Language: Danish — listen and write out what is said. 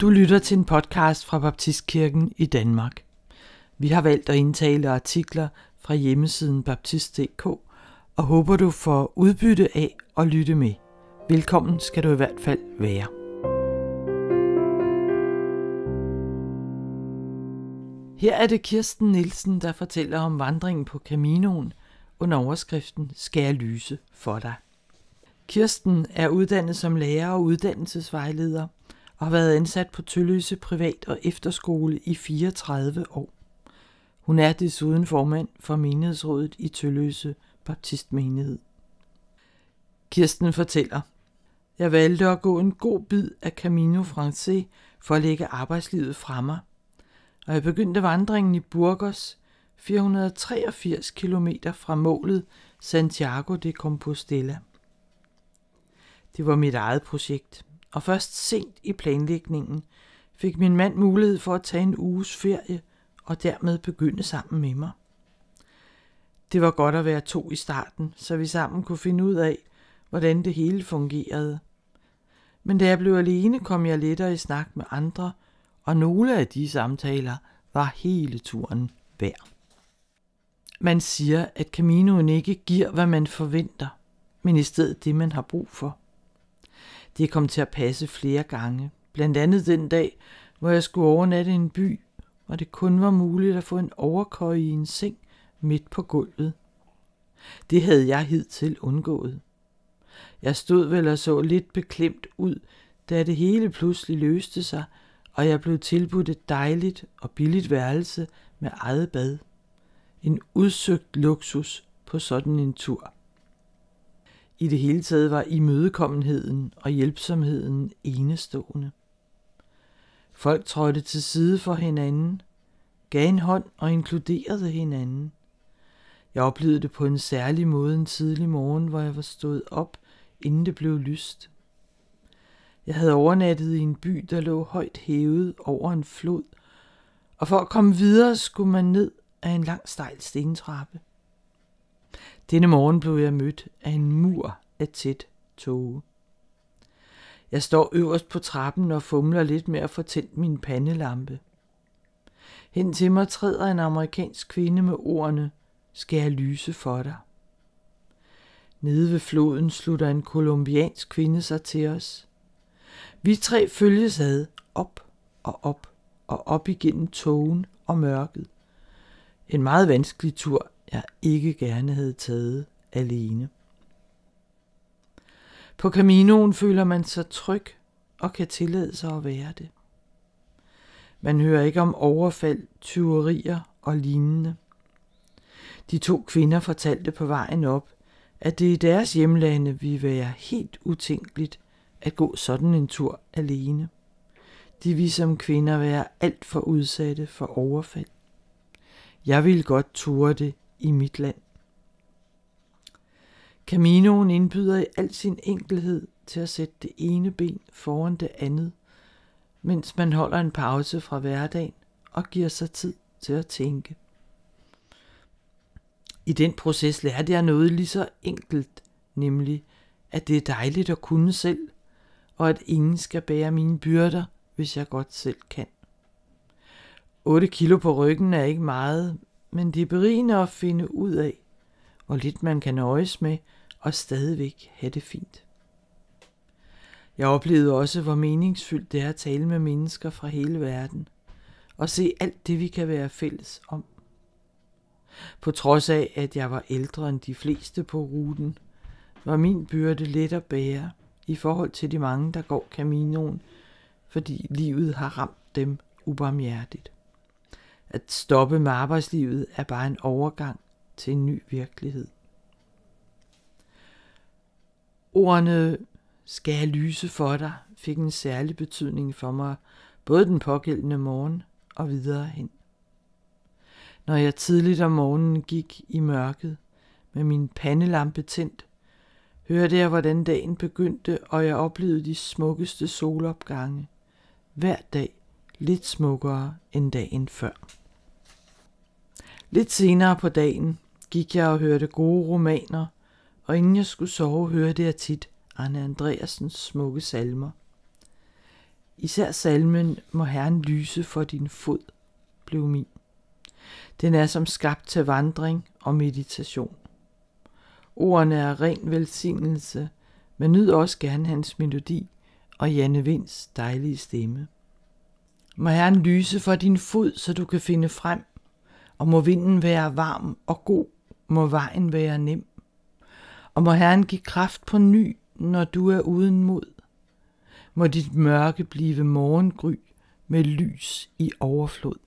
Du lytter til en podcast fra Baptistkirken i Danmark. Vi har valgt at indtale artikler fra hjemmesiden baptist.dk og håber du får udbytte af at lytte med. Velkommen skal du i hvert fald være. Her er det Kirsten Nielsen, der fortæller om vandringen på Caminoen under overskriften Skal jeg lyse for dig? Kirsten er uddannet som lærer og uddannelsesvejleder – og har været ansat på Tølløse Privat og Efterskole i 34 år. Hun er desuden formand for menighedsrådet i Tølløse Baptistmenighed. Kirsten fortæller, jeg valgte at gå en god bid af Camino Francé for at lægge arbejdslivet fra mig, og jeg begyndte vandringen i Burgos, 483 km fra målet Santiago de Compostela. Det var mit eget projekt og først sent i planlægningen fik min mand mulighed for at tage en uges ferie og dermed begynde sammen med mig. Det var godt at være to i starten, så vi sammen kunne finde ud af, hvordan det hele fungerede. Men da jeg blev alene, kom jeg lettere i snak med andre, og nogle af de samtaler var hele turen værd. Man siger, at Caminoen ikke giver, hvad man forventer, men i stedet det, man har brug for – det kom til at passe flere gange. Blandt andet den dag, hvor jeg skulle overnatte i en by, hvor det kun var muligt at få en overkøj i en seng midt på gulvet. Det havde jeg hidtil undgået. Jeg stod vel og så lidt beklemt ud, da det hele pludselig løste sig, og jeg blev tilbudt et dejligt og billigt værelse med eget bad. En udsøgt luksus på sådan en tur. I det hele taget var imødekommenheden og hjælpsomheden enestående. Folk trådte til side for hinanden, gav en hånd og inkluderede hinanden. Jeg oplevede det på en særlig måde en tidlig morgen, hvor jeg var stået op, inden det blev lyst. Jeg havde overnattet i en by, der lå højt hævet over en flod, og for at komme videre skulle man ned af en lang stejl stentrappe. Denne morgen blev jeg mødt af en mur af tæt tåge. Jeg står øverst på trappen og fumler lidt med at få tændt min pandelampe. Hen til mig træder en amerikansk kvinde med ordene, skal jeg lyse for dig. Nede ved floden slutter en kolumbiansk kvinde sig til os. Vi tre følges ad, op og op og op igennem togen og mørket. En meget vanskelig tur jeg ikke gerne havde taget alene. På Caminoen føler man sig tryg og kan tillade sig at være det. Man hører ikke om overfald, tyverier og lignende. De to kvinder fortalte på vejen op, at det i deres hjemlande ville være helt utænkeligt at gå sådan en tur alene. De vil som kvinder være alt for udsatte for overfald. Jeg ville godt ture det i mit land. Caminoen indbyder i al sin enkelhed til at sætte det ene ben foran det andet, mens man holder en pause fra hverdagen og giver sig tid til at tænke. I den proces lærte jeg noget lige så enkelt, nemlig at det er dejligt at kunne selv, og at ingen skal bære mine byrder, hvis jeg godt selv kan. 8 kilo på ryggen er ikke meget, men det er berigende at finde ud af, hvor lidt man kan nøjes med og stadigvæk have det fint. Jeg oplevede også, hvor meningsfyldt det er at tale med mennesker fra hele verden og se alt det, vi kan være fælles om. På trods af, at jeg var ældre end de fleste på ruten, var min byrde let at bære i forhold til de mange, der går Caminoen, fordi livet har ramt dem ubarmhjertigt. At stoppe med arbejdslivet er bare en overgang til en ny virkelighed. Ordene skal jeg lyse for dig fik en særlig betydning for mig, både den pågældende morgen og videre hen. Når jeg tidligt om morgenen gik i mørket med min pandelampe tændt, hørte jeg, hvordan dagen begyndte, og jeg oplevede de smukkeste solopgange. Hver dag lidt smukkere end dagen før. Lidt senere på dagen gik jeg og hørte gode romaner, og inden jeg skulle sove, hørte jeg tit Arne Andreasens smukke salmer. Især salmen Må Herren lyse for din fod blev min. Den er som skabt til vandring og meditation. Ordene er ren velsignelse, men nyd også gerne hans melodi og Janne Vinds dejlige stemme. Må Herren lyse for din fod, så du kan finde frem, og må vinden være varm og god, må vejen være nem. Og må Herren give kraft på ny, når du er uden mod. Må dit mørke blive morgengry med lys i overflod.